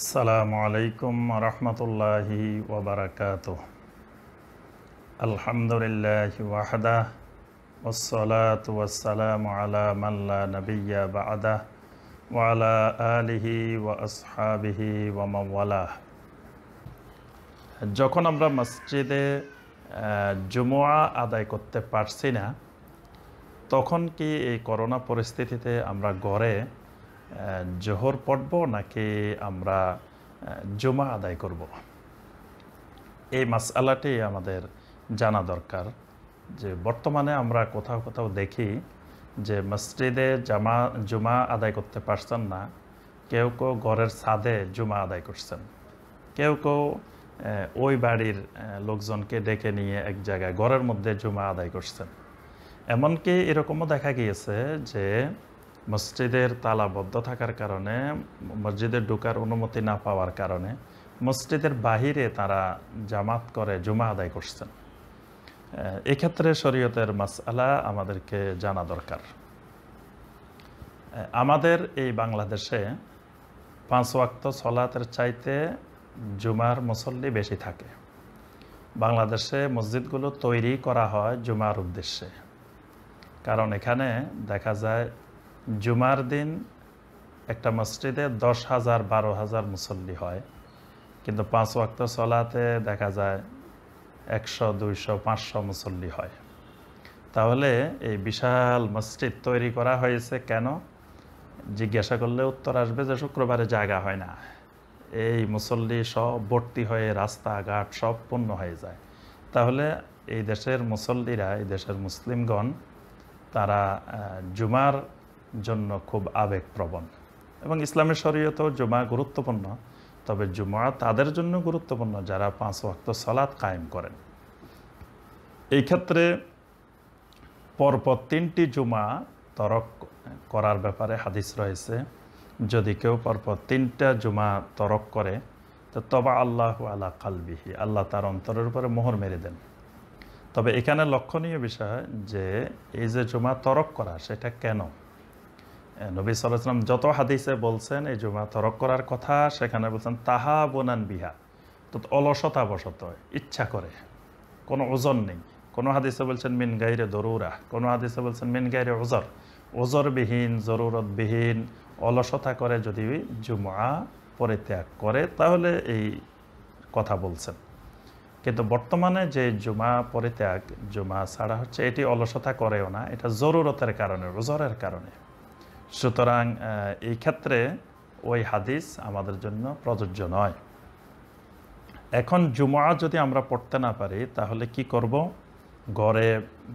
আসসালামু আলাইকুম রহমতুল্লাহি ওবরাকাত আলহামদুলিল্লাহ নবিয়া ওয়ালা আলিহি ওয়া যখন আমরা মসজিদে জুমুয়া আদায় করতে পারছি না তখন কি এই করোনা পরিস্থিতিতে আমরা গড়ে জোহর পড়ব নাকি আমরা জমা আদায় করব এই আলাটি আমাদের জানা দরকার যে বর্তমানে আমরা কোথাও কোথাও দেখি যে মসজিদে জামা জুমা আদায় করতে পারছেন না কেউ কেউ ঘরের ছাদে জুমা আদায় করছেন কেউ কেউ ওই বাড়ির লোকজনকে ডেকে নিয়ে এক জায়গায় ঘরের মধ্যে জুমা আদায় করছেন এমনকি এরকমও দেখা গিয়েছে যে মসজিদের তালাবদ্ধ থাকার কারণে মসজিদে ঢোকার অনুমতি না পাওয়ার কারণে মসজিদের বাহিরে তারা জামাত করে জুমা আদায় করছেন এক্ষেত্রে শরীয়তের মাসালা আমাদেরকে জানা দরকার আমাদের এই বাংলাদেশে পাঁচ ওয়াক্ত সলাতের চাইতে জুমার মুসল্লি বেশি থাকে বাংলাদেশে মসজিদগুলো তৈরি করা হয় জুমার উদ্দেশ্যে কারণ এখানে দেখা যায় জুমার দিন একটা মসজিদে দশ হাজার বারো হাজার মুসল্লি হয় কিন্তু পাঁচ ওয়াক্ত চলাতে দেখা যায় একশো দুইশো পাঁচশো মুসল্লি হয় তাহলে এই বিশাল মসজিদ তৈরি করা হয়েছে কেন জিজ্ঞাসা করলে উত্তর আসবে যে শুক্রবারে জায়গা হয় না এই মুসল্লি সব ভর্তি হয়ে রাস্তাঘাট সব পূর্ণ হয়ে যায় তাহলে এই দেশের মুসল্লিরা এই দেশের মুসলিমগণ তারা জুমার জন্য খুব আবেগপ্রবণ এবং ইসলামের শরীয়তেও জুমা গুরুত্বপূর্ণ তবে জুমা তাদের জন্য গুরুত্বপূর্ণ যারা পাঁচ ওয়াক্ত সলাদ কায়েম করেন এই ক্ষেত্রে পরপর তিনটি জুমা তরক করার ব্যাপারে হাদিস রয়েছে যদি কেউ পরপর তিনটা জুমা তরক করে তো তবা আল্লাহ আলা কালবিহি আল্লাহ তার অন্তরের উপরে মোহর মেরে দেন তবে এখানে লক্ষণীয় বিষয় যে এই যে জুমা তরক করা সেটা কেন নবী সাল্লাম যত হাদিসে বলছেন এই জুমা তরক করার কথা সেখানে বলছেন তাহা বোনান বিহা তো অলসতা বসত ইচ্ছা করে কোনো ওজন নেই কোনো হাদিসে বলছেন মিন গাইরে দরুরা কোনো হাদিসে বলছেন মিন গাইরে ওজর ওজরবিহীন জরুরতবিহীন অলসতা করে যদি জুমা পরিত্যাগ করে তাহলে এই কথা বলছেন কিন্তু বর্তমানে যে জুমা পরিত্যাগ জুমা ছাড়া হচ্ছে এটি অলসতা করেও না এটা জরুরতের কারণে ওজরের কারণে সুতরাং এই ক্ষেত্রে ওই হাদিস আমাদের জন্য প্রযোজ্য নয় এখন জুমা যদি আমরা পড়তে না পারি তাহলে কি করব ঘরে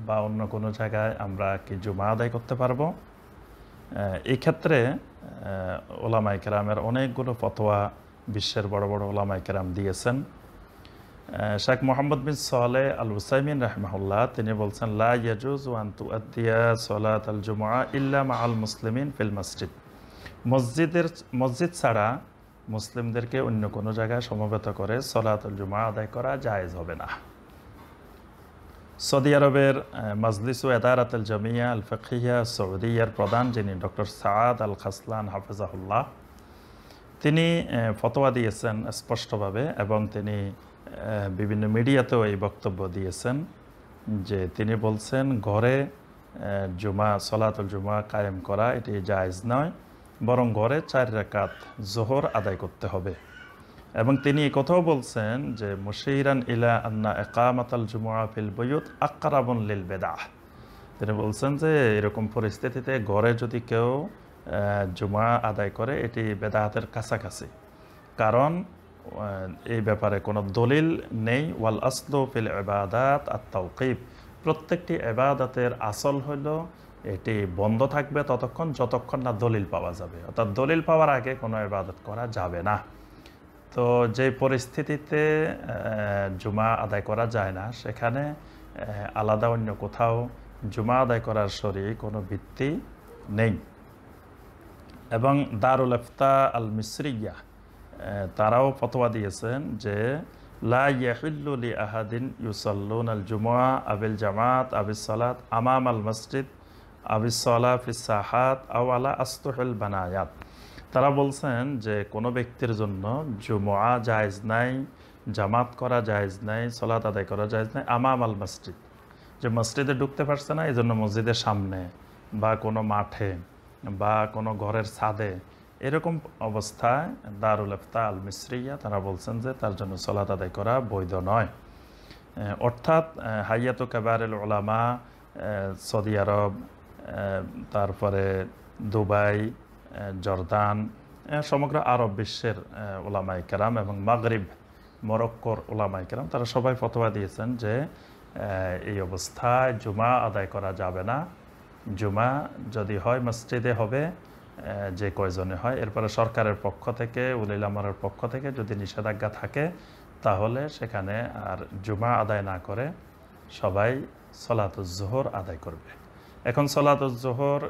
বা অন্য কোনো জায়গায় আমরা কি জুমা আদায় করতে পারবো এই ক্ষেত্রে ওলামাইকেরামের অনেকগুলো ফতোয়া বিশ্বের বড় বড় ওলামাইকেরাম দিয়েছেন শেখ মোহাম্মদ বিন সালে আল হুসাইমিন রহমাহুল্লাহ তিনি বলছেন লা ইয়াজুজ ওয়ান আদিয়া সলাত আল জুমা ইল্লা মা আল মুসলিমিন ফিল মসজিদ মসজিদের মসজিদ ছাড়া মুসলিমদেরকে অন্য কোনো জায়গায় সমবেত করে সলাতুল জুমা আদায় করা জায়েজ হবে না সৌদি আরবের মজলিসু এদারাতুল জমিয়া আল ফকিয়া সৌদিয়ার প্রধান যিনি ডক্টর সাদ আল খাসলান হাফেজাহুল্লাহ তিনি ফতোয়া দিয়েছেন স্পষ্টভাবে এবং তিনি বিভিন্ন মিডিয়াতেও এই বক্তব্য দিয়েছেন যে তিনি বলছেন ঘরে জুমা সলাতল জুমা কায়েম করা এটি জায়জ নয় বরং ঘরে চার রেকাত জোহর আদায় করতে হবে এবং তিনি কথাও বলছেন যে মুশিরান ইলা আন্না একামাতাল জুমা ফিল বৈয়ুত আক্কারাবন লিল বেদা তিনি বলছেন যে এরকম পরিস্থিতিতে ঘরে যদি কেউ জুমা আদায় করে এটি বেদাহাতের কাছাকাছি কারণ এই ব্যাপারে কোনো দলিল নেই ওয়াল আসলো ফিল এবাদাত আর তৌকিব প্রত্যেকটি এবাদাতের আসল হইল এটি বন্ধ থাকবে ততক্ষণ যতক্ষণ না দলিল পাওয়া যাবে অর্থাৎ দলিল পাওয়ার আগে কোনো এবাদত করা যাবে না তো যে পরিস্থিতিতে জুমা আদায় করা যায় না সেখানে আলাদা অন্য কোথাও জুমা আদায় করার শরীর কোনো ভিত্তি নেই এবং দারুল আফতা আল মিশ্রিয়া তারাও ফতোয়া দিয়েছেন যে লা আহাদিন ইউসাল্লুন আল জুমুয়া আবিল জামাত আবিস সালাত আমাম আল মসজিদ আবিস সালাহ ফিসাহাত আওয়ালা আস্তহেল বানায়াত তারা বলছেন যে কোনো ব্যক্তির জন্য জুমুয়া জায়েজ নাই জামাত করা জায়েজ নাই সলাত আদায় করা জায়েজ নাই আমাম আল মসজিদ যে মসজিদে ঢুকতে পারছে না এই জন্য মসজিদের সামনে বা কোনো মাঠে বা কোনো ঘরের ছাদে এরকম অবস্থায় দারুল আফতা আল মিশ্রিয়া তারা বলছেন যে তার জন্য সলাত আদায় করা বৈধ নয় অর্থাৎ হাইয়াত কাবারুল ওলামা সৌদি আরব তারপরে দুবাই জর্দান সমগ্র আরব বিশ্বের ওলামাই কেরাম এবং মাগরিব মরক্কোর ওলামাই কেরাম তারা সবাই ফতোয়া দিয়েছেন যে এই অবস্থায় জুমা আদায় করা যাবে না জুমা যদি হয় মসজিদে হবে যে কয়জনে হয় এরপরে সরকারের পক্ষ থেকে উলিলামারের পক্ষ থেকে যদি নিষেধাজ্ঞা থাকে তাহলে সেখানে আর জুমা আদায় না করে সবাই জোহর আদায় করবে এখন জোহর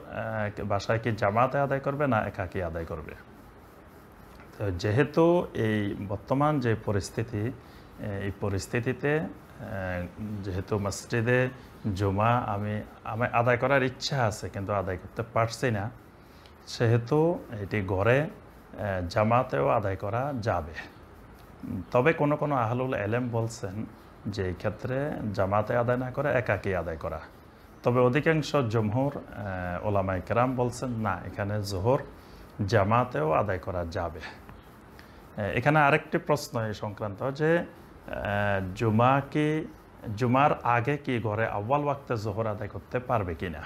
বাসায় কি জামাতে আদায় করবে না একাকি আদায় করবে তো যেহেতু এই বর্তমান যে পরিস্থিতি এই পরিস্থিতিতে যেহেতু মসজিদে জুমা আমি আমি আদায় করার ইচ্ছা আছে কিন্তু আদায় করতে পারছি না সেহেতু এটি ঘরে জামাতেও আদায় করা যাবে তবে কোনো কোনো আহলুল এলেম বলছেন যে এই ক্ষেত্রে জামাতে আদায় না করে একাকি আদায় করা তবে অধিকাংশ জমহুর ওলামাই ইকরাম বলছেন না এখানে জোহর জামাতেও আদায় করা যাবে এখানে আরেকটি প্রশ্ন এই সংক্রান্ত যে জুমা কি জুমার আগে কি ঘরে আব্বাল ওয়াক্তে জোহর আদায় করতে পারবে কি না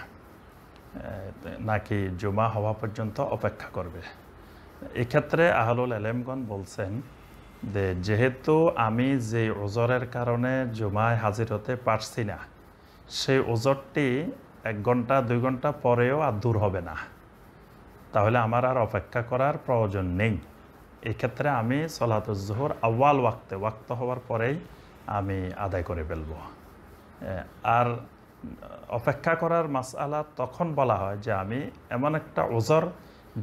নাকি জুমা হওয়া পর্যন্ত অপেক্ষা করবে এক্ষেত্রে আহলুল আলেমগণ বলছেন যে যেহেতু আমি যে ওজরের কারণে জুমায় হাজির হতে পারছি না সেই ওজরটি এক ঘন্টা দুই ঘন্টা পরেও আর দূর হবে না তাহলে আমার আর অপেক্ষা করার প্রয়োজন নেই এক্ষেত্রে আমি সলাতুজ্জোহর আওয়াল ওয়াক্তে ওয়াক্ত হওয়ার পরেই আমি আদায় করে ফেলব আর অপেক্ষা করার মাসআলা তখন বলা হয় যে আমি এমন একটা ওজর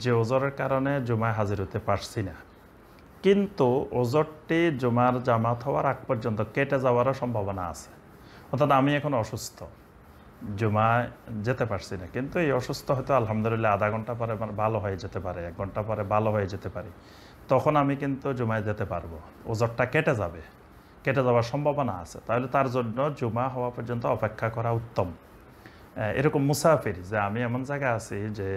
যে ওজরের কারণে জুমায় হাজির হতে পারছি না কিন্তু ওজরটি জুমার জামাত হওয়ার আগ পর্যন্ত কেটে যাওয়ারও সম্ভাবনা আছে অর্থাৎ আমি এখন অসুস্থ জুমায় যেতে পারছি না কিন্তু এই অসুস্থ হয়তো আলহামদুলিল্লাহ আধা ঘন্টা পরে ভালো হয়ে যেতে পারে এক ঘন্টা পরে ভালো হয়ে যেতে পারে তখন আমি কিন্তু জুমায় যেতে পারবো ওজরটা কেটে যাবে কেটে যাওয়ার সম্ভাবনা আছে তাহলে তার জন্য জুমা হওয়া পর্যন্ত অপেক্ষা করা উত্তম এরকম মুসাফির যে আমি এমন জায়গায় আছি যে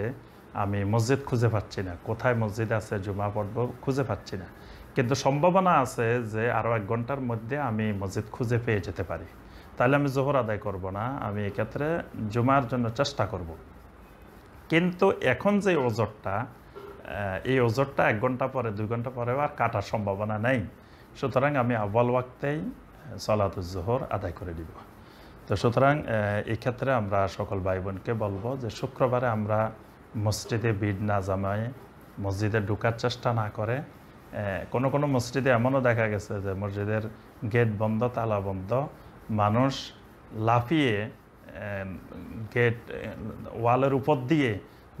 আমি মসজিদ খুঁজে পাচ্ছি না কোথায় মসজিদ আছে জুমা পর্ব খুঁজে পাচ্ছি না কিন্তু সম্ভাবনা আছে যে আরও এক ঘন্টার মধ্যে আমি মসজিদ খুঁজে পেয়ে যেতে পারি তাহলে আমি জোহর আদায় করব না আমি এক্ষেত্রে জুমার জন্য চেষ্টা করব। কিন্তু এখন যে ওজরটা এই ওজরটা এক ঘন্টা পরে দুই ঘন্টা পরেও আর কাটার সম্ভাবনা নেই সুতরাং আমি আব্বাল ওয়াক্তেই জোহর আদায় করে দিব তো সুতরাং এক্ষেত্রে আমরা সকল ভাই বোনকে বলবো যে শুক্রবারে আমরা মসজিদে বিড না জামায় মসজিদে ঢুকার চেষ্টা না করে কোন কোন মসজিদে এমনও দেখা গেছে যে মসজিদের গেট বন্ধ তালা বন্ধ মানুষ লাফিয়ে গেট ওয়ালের উপর দিয়ে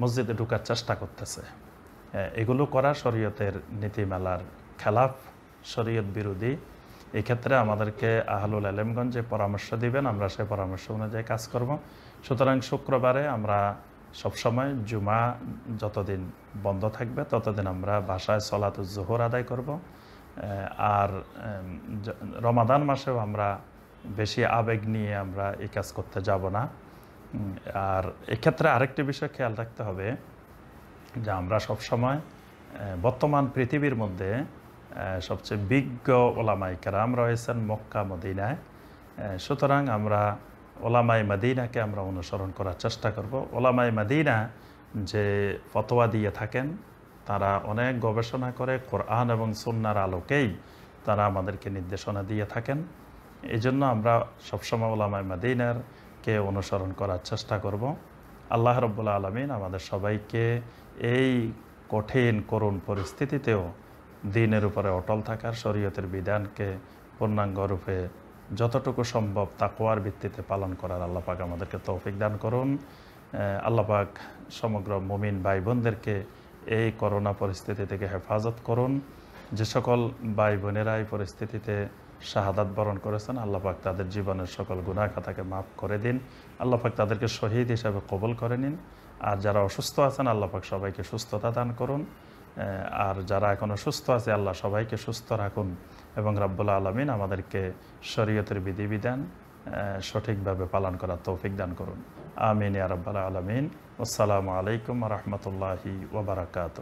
মসজিদে ঢুকার চেষ্টা করতেছে এগুলো করা শরীয়তের নীতিমালার খেলাফ শরীয়ত বিরোধী এক্ষেত্রে আমাদেরকে আহলুল আলমগঞ্জ যে পরামর্শ দিবেন আমরা সেই পরামর্শ অনুযায়ী কাজ করব সুতরাং শুক্রবারে আমরা সবসময় জুমা যতদিন বন্ধ থাকবে ততদিন আমরা বাসায় সলাতুজ্জোহর আদায় করব আর রমাদান মাসেও আমরা বেশি আবেগ নিয়ে আমরা এই কাজ করতে যাব না আর এক্ষেত্রে আরেকটি বিষয় খেয়াল রাখতে হবে যে আমরা সবসময় বর্তমান পৃথিবীর মধ্যে সবচেয়ে বিজ্ঞ ওলামাই কারাম রয়েছেন মক্কা মদিনায় সুতরাং আমরা ওলামাই মাদিনাকে আমরা অনুসরণ করার চেষ্টা করব ওলামাই মাদিনা যে ফতোয়া দিয়ে থাকেন তারা অনেক গবেষণা করে কোরআন এবং সন্ন্যার আলোকেই তারা আমাদেরকে নির্দেশনা দিয়ে থাকেন এই জন্য আমরা সবসময় ওলামাই মাদিনার কে অনুসরণ করার চেষ্টা করব আল্লাহ রব্বুল্লা আলমিন আমাদের সবাইকে এই কঠিন করুণ পরিস্থিতিতেও দিনের উপরে অটল থাকার শরীয়তের বিধানকে পূর্ণাঙ্গ রূপে যতটুকু সম্ভব তাকোয়ার ভিত্তিতে পালন করার আল্লাপাক আমাদেরকে তৌফিক দান করুন আল্লাপাক সমগ্র মুমিন ভাই বোনদেরকে এই করোনা পরিস্থিতি থেকে হেফাজত করুন যে সকল ভাই বোনেরা এই পরিস্থিতিতে শাহাদাত বরণ করেছেন আল্লাপাক তাদের জীবনের সকল গুণা খাতাকে মাফ করে দিন আল্লাপাক তাদেরকে শহীদ হিসাবে কবল করে নিন আর যারা অসুস্থ আছেন আল্লাপাক সবাইকে সুস্থতা দান করুন আর যারা এখনও সুস্থ আছে আল্লাহ সবাইকে সুস্থ রাখুন এবং রাব্বুল আলমিন আমাদেরকে শরীয়তের বিধিবিধান সঠিকভাবে পালন করার তৌফিক দান করুন আমিন ইয়ারব্বাল আলমিন আসসালামু আলাইকুম রহমতুল্লাহি ওবরাকাত